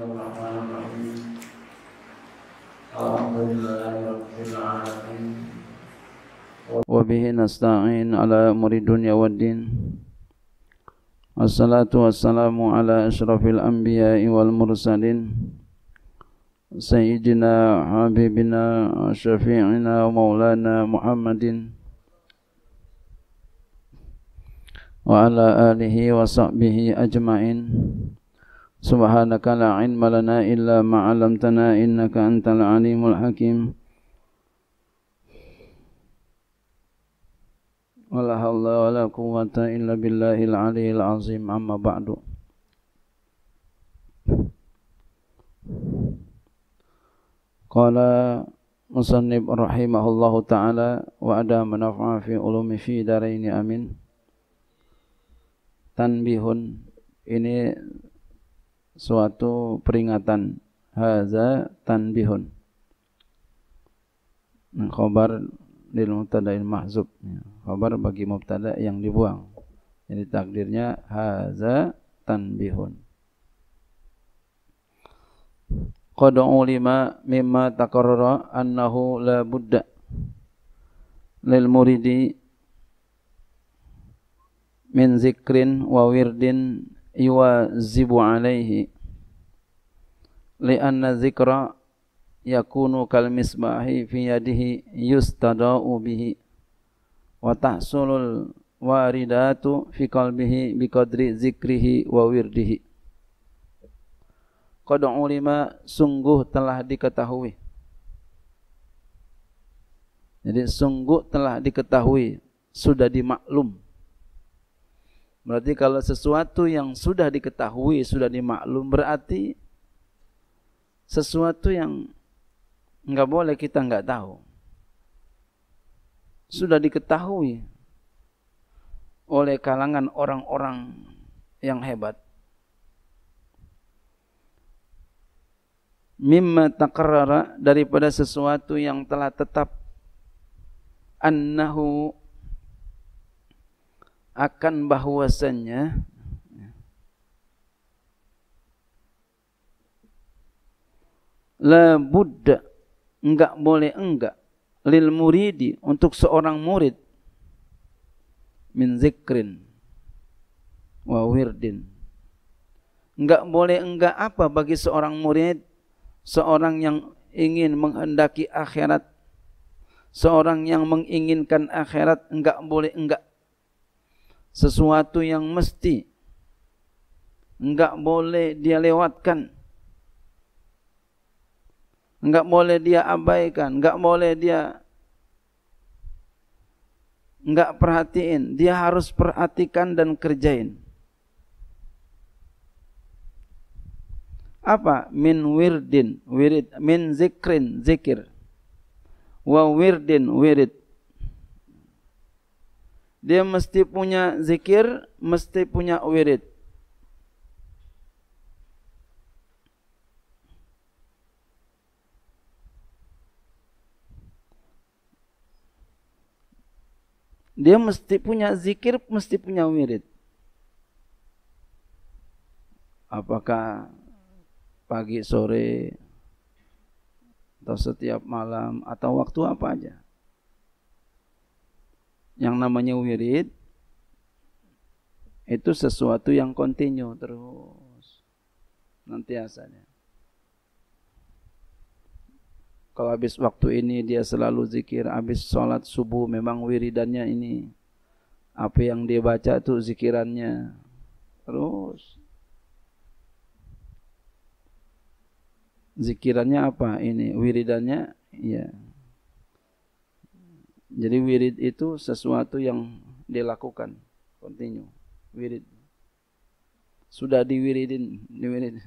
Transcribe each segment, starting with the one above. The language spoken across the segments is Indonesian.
الرحمن الرحيم الحمد لله رب العالمين وبه نستعين على أمور الدنيا والدين والصلاة والسلام على أشرف الأنبياء والمرسلين سيدنا حبيبنا شفيعنا ومولانا محمد وعلى آله وصحبه أجمعين سبحانك لا علم لنا إلا ما علمتنا إنك أنت العليم الحكيم ولا حول ولا قوة إلا بالله العلي العظيم أما بعد قال مصنف رحمه الله تعالى وأدى منفع في علوم في دارين أمين تنبيه ini suatu peringatan haza tanbihun khabar lil mubtada mahzub khabar bagi mubtada yang dibuang jadi takdirnya haza tanbihun qad ulima mimma taqarrara annahu la budda lil muridi min zikrin wa wirdin يوازب عليه لأن ذكر يكون كالمصباح في يده يستضاء به وتحصل الواردات في قلبه بقدر ذكره وورده Qad ulima sungguh telah diketahui Jadi sungguh telah diketahui sudah dimaklum Berarti kalau sesuatu yang sudah diketahui, sudah dimaklum, berarti sesuatu yang nggak boleh kita nggak tahu. Sudah diketahui oleh kalangan orang-orang yang hebat. Mimma takarrara daripada sesuatu yang telah tetap annahu akan bahwasannya la buddha enggak boleh enggak lil muridi untuk seorang murid min zikrin wa wirdin enggak boleh enggak apa bagi seorang murid seorang yang ingin menghendaki akhirat seorang yang menginginkan akhirat enggak boleh enggak sesuatu yang mesti enggak boleh dia lewatkan enggak boleh dia abaikan enggak boleh dia enggak perhatiin dia harus perhatikan dan kerjain apa min wirdin wirid min zikrin zikir wa wirdin wirid dia mesti punya zikir, mesti punya wirid. Dia mesti punya zikir, mesti punya wirid. Apakah pagi, sore, atau setiap malam, atau waktu apa aja yang namanya wirid itu sesuatu yang kontinu terus nanti asalnya kalau habis waktu ini dia selalu zikir habis sholat subuh memang wiridannya ini apa yang dia baca itu zikirannya terus zikirannya apa ini wiridannya ya yeah. Jadi wirid itu sesuatu yang dilakukan continue. Wirid. Sudah diwiridin, diwirid.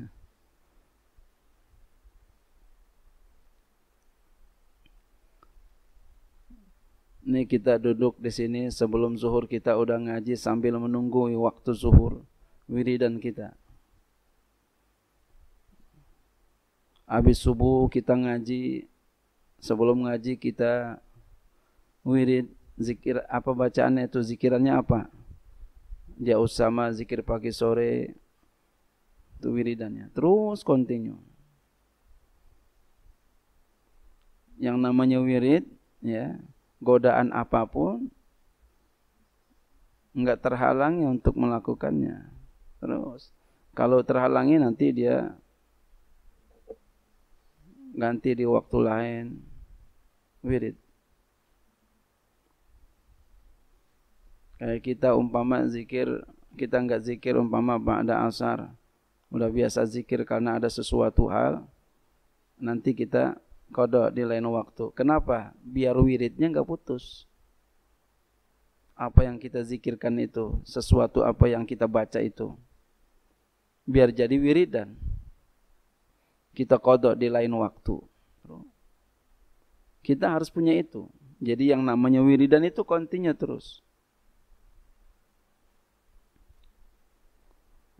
Ini kita duduk di sini sebelum zuhur kita udah ngaji sambil menunggu waktu zuhur wiridan kita. Habis subuh kita ngaji, sebelum ngaji kita wirid zikir apa bacaannya itu zikirannya apa dia usama zikir pagi sore itu wiridannya terus continue yang namanya wirid ya godaan apapun enggak terhalangi untuk melakukannya terus kalau terhalangi nanti dia ganti di waktu lain wirid Kayak eh, kita umpama zikir, kita nggak zikir umpama ada asar. Udah biasa zikir karena ada sesuatu hal. Nanti kita kodok di lain waktu. Kenapa? Biar wiridnya nggak putus. Apa yang kita zikirkan itu, sesuatu apa yang kita baca itu. Biar jadi wiridan. Kita kodok di lain waktu. Kita harus punya itu. Jadi yang namanya wiridan itu kontinya terus.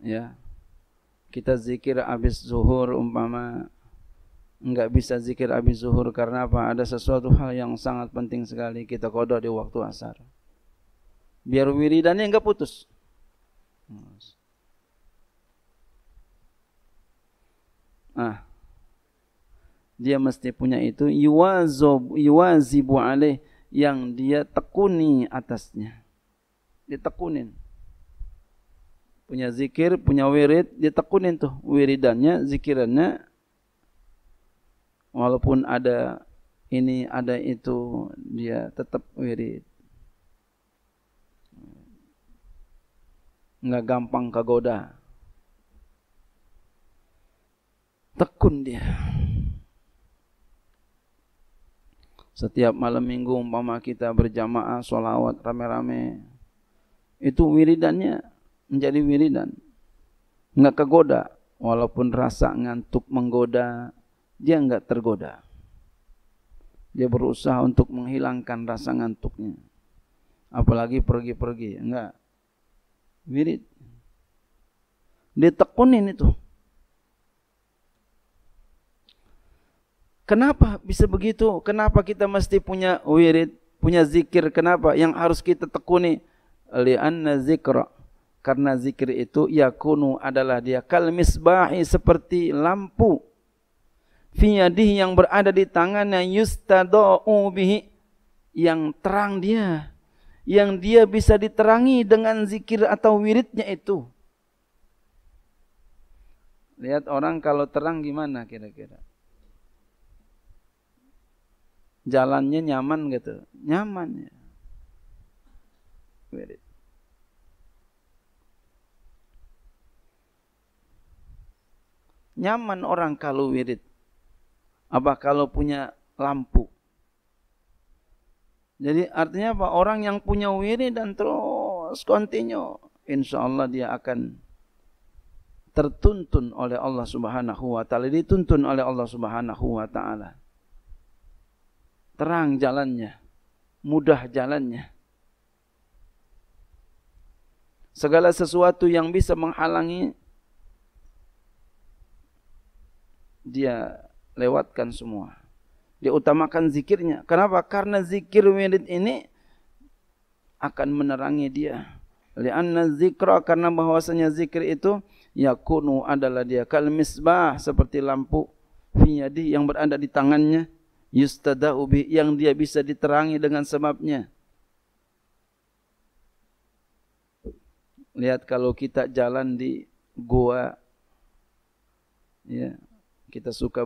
ya kita zikir habis zuhur umpama nggak bisa zikir habis zuhur karena apa ada sesuatu hal yang sangat penting sekali kita kodok di waktu asar biar wiridannya nggak putus ah dia mesti punya itu yuwazob yuwazibu alaih yang dia tekuni atasnya ditekunin punya zikir, punya wirid, dia tekunin tuh wiridannya, zikirannya. Walaupun ada ini, ada itu, dia tetap wirid. Enggak gampang kegoda. Tekun dia. Setiap malam minggu umpama kita berjamaah, sholawat rame-rame. Itu wiridannya menjadi wiridan. Enggak kegoda walaupun rasa ngantuk menggoda, dia enggak tergoda. Dia berusaha untuk menghilangkan rasa ngantuknya. Apalagi pergi-pergi, enggak. Wirid. Ditekunin itu. Kenapa bisa begitu? Kenapa kita mesti punya wirid, punya zikir? Kenapa? Yang harus kita tekuni li'anna zikra karena zikir itu yakunu adalah dia kal misbahi seperti lampu fiyadih yang berada di tangannya yustadau bihi yang terang dia yang dia bisa diterangi dengan zikir atau wiridnya itu. Lihat orang kalau terang gimana kira-kira? Jalannya nyaman gitu. Nyaman ya. Wirid. nyaman orang kalau wirid apa kalau punya lampu jadi artinya apa orang yang punya wirid dan terus kontinu, insya Allah dia akan tertuntun oleh Allah Subhanahu wa taala dituntun oleh Allah Subhanahu wa taala terang jalannya mudah jalannya segala sesuatu yang bisa menghalangi dia lewatkan semua. Dia utamakan zikirnya. Kenapa? Karena zikir wirid ini akan menerangi dia. Lianna zikra karena bahwasanya zikir itu yakunu adalah dia kal misbah seperti lampu fiyadi yang berada di tangannya yustada ubi yang dia bisa diterangi dengan sebabnya. Lihat kalau kita jalan di goa ya, kita suka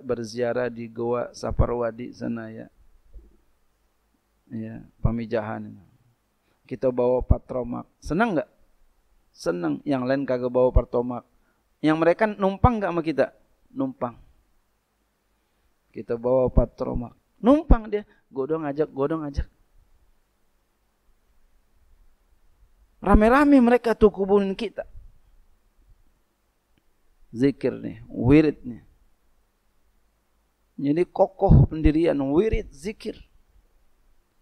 berziarah, di goa Saparwadi sana ya. Ya, pamijahan. Kita bawa patromak. Senang nggak? Senang. Yang lain kagak bawa patromak. Yang mereka numpang nggak sama kita? Numpang. Kita bawa patromak. Numpang dia. Godong ajak, godong ajak. Rame-rame mereka tuh kuburin kita zikir nih, wirid nih. Jadi kokoh pendirian wirid zikir.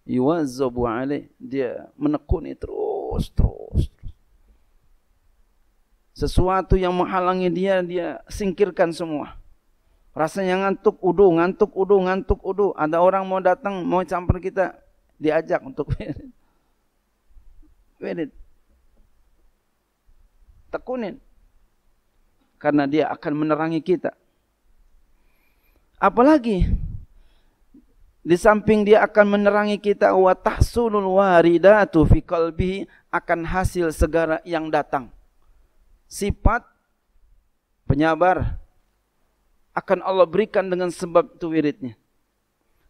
Yuwazzabu alaih. Dia menekuni terus, terus, Sesuatu yang menghalangi dia, dia singkirkan semua. Rasanya ngantuk, udu, ngantuk, udu, ngantuk, udu. Ada orang mau datang, mau campur kita, diajak untuk wirid. Wirid. Tekunin karena dia akan menerangi kita. Apalagi di samping dia akan menerangi kita wa tahsulul waridatu fi qalbi akan hasil segala yang datang. Sifat penyabar akan Allah berikan dengan sebab itu wiridnya.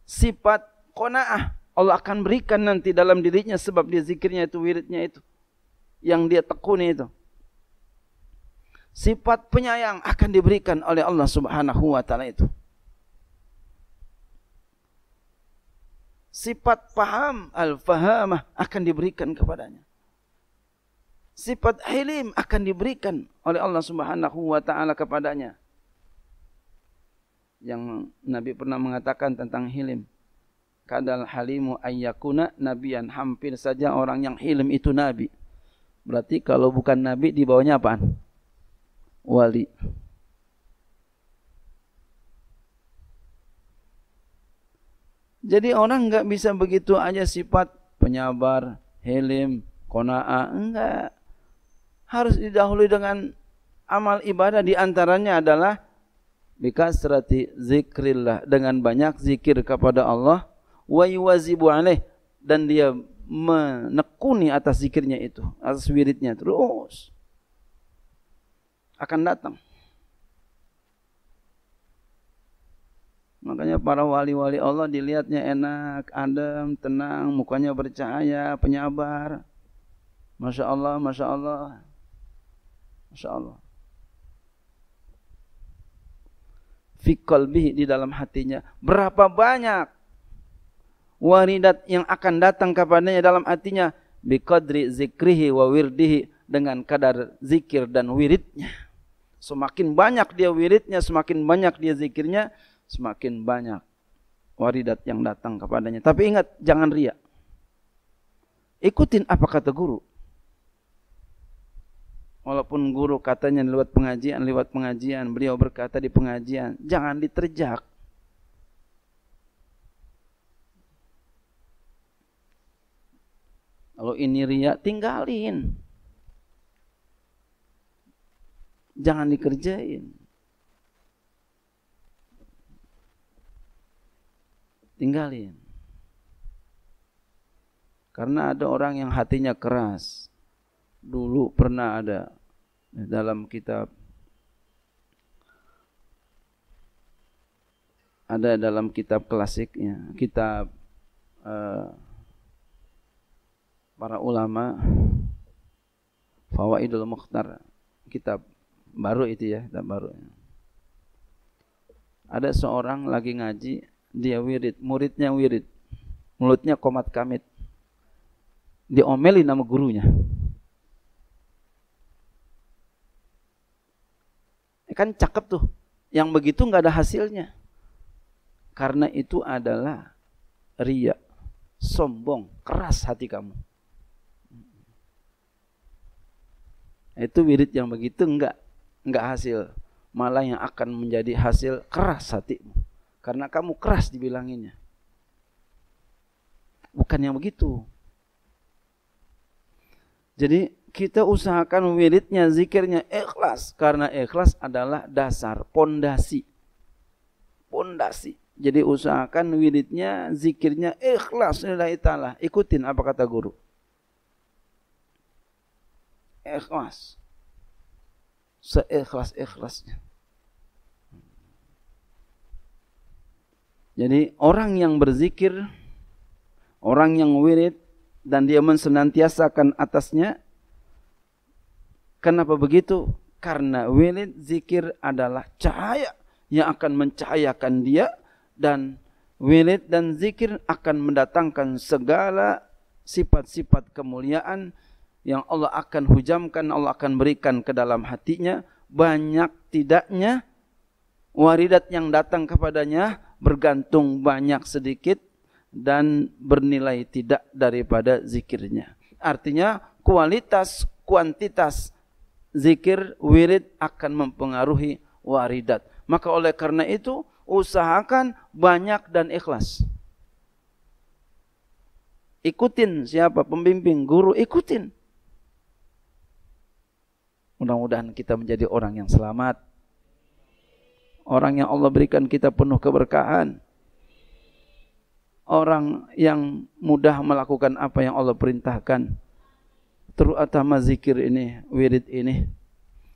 Sifat qanaah Allah akan berikan nanti dalam dirinya sebab dia zikirnya itu wiridnya itu yang dia tekuni itu sifat penyayang akan diberikan oleh Allah Subhanahu wa taala itu. Sifat paham al-fahamah akan diberikan kepadanya. Sifat hilim akan diberikan oleh Allah Subhanahu wa taala kepadanya. Yang Nabi pernah mengatakan tentang hilim. Kadal halimu ayyakuna nabiyan. Hampir saja orang yang hilim itu nabi. Berarti kalau bukan nabi di bawahnya apaan? wali. Jadi orang enggak bisa begitu aja sifat penyabar, helim, kona'ah, enggak. Harus didahului dengan amal ibadah Di antaranya adalah bikasrati zikrillah dengan banyak zikir kepada Allah wa yuwazibu alaih dan dia menekuni atas zikirnya itu, atas wiridnya terus akan datang. Makanya para wali-wali Allah dilihatnya enak, adem, tenang, mukanya bercahaya, penyabar. Masya Allah, Masya Allah. Masya Allah. Fikol bih di dalam hatinya. Berapa banyak waridat yang akan datang kepadanya dalam hatinya. Bikadri zikrihi wa wirdihi. Dengan kadar zikir dan wiridnya. Semakin banyak dia wiridnya, semakin banyak dia zikirnya, semakin banyak waridat yang datang kepadanya. Tapi ingat, jangan riak. Ikutin apa kata guru. Walaupun guru katanya lewat pengajian, lewat pengajian, beliau berkata di pengajian, jangan diterjak. Kalau ini riak, tinggalin. jangan dikerjain. Tinggalin. Karena ada orang yang hatinya keras. Dulu pernah ada dalam kitab ada dalam kitab klasiknya, kitab uh, para ulama Fawaidul Mukhtar, kitab baru itu ya dan baru ada seorang lagi ngaji dia wirid muridnya wirid mulutnya komat kamit diomeli nama gurunya ya kan cakep tuh yang begitu nggak ada hasilnya karena itu adalah ria sombong keras hati kamu itu wirid yang begitu enggak nggak hasil, malah yang akan menjadi hasil keras hatimu. Karena kamu keras dibilanginnya. Bukan yang begitu. Jadi kita usahakan wiridnya, zikirnya ikhlas karena ikhlas adalah dasar, pondasi. Pondasi. Jadi usahakan wiridnya, zikirnya ikhlas nilai taala. Ikutin apa kata guru. Ikhlas seikhlas-ikhlasnya. Jadi orang yang berzikir, orang yang wirid dan dia mensenantiasakan atasnya. Kenapa begitu? Karena wirid zikir adalah cahaya yang akan mencahayakan dia dan wirid dan zikir akan mendatangkan segala sifat-sifat kemuliaan yang Allah akan hujamkan, Allah akan berikan ke dalam hatinya banyak tidaknya waridat yang datang kepadanya bergantung banyak sedikit dan bernilai tidak daripada zikirnya. Artinya kualitas kuantitas zikir wirid akan mempengaruhi waridat. Maka oleh karena itu usahakan banyak dan ikhlas. Ikutin siapa pembimbing guru, ikutin. Mudah-mudahan kita menjadi orang yang selamat. Orang yang Allah berikan kita penuh keberkahan. Orang yang mudah melakukan apa yang Allah perintahkan. Terutama zikir ini, wirid ini.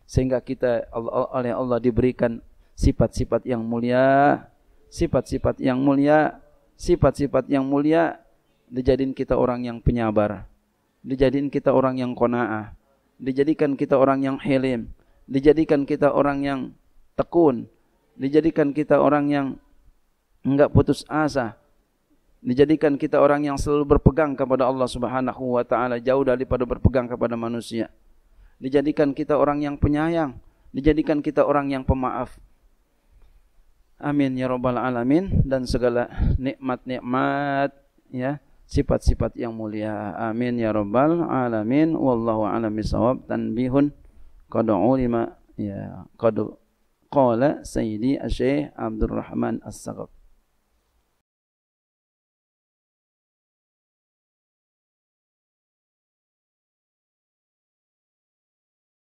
Sehingga kita oleh Allah diberikan sifat-sifat yang mulia. Sifat-sifat yang mulia. Sifat-sifat yang mulia. Dijadikan kita orang yang penyabar. Dijadikan kita orang yang kona'ah dijadikan kita orang yang hilim, dijadikan kita orang yang tekun, dijadikan kita orang yang enggak putus asa, dijadikan kita orang yang selalu berpegang kepada Allah Subhanahu wa taala jauh daripada berpegang kepada manusia. Dijadikan kita orang yang penyayang, dijadikan kita orang yang pemaaf. Amin ya rabbal alamin dan segala nikmat-nikmat ya sifat-sifat yang mulia. Amin ya rabbal alamin. Wallahu a'lam dan Tanbihun qad ulima ya qad qala sayyidi asy Abdurrahman As-Saghab.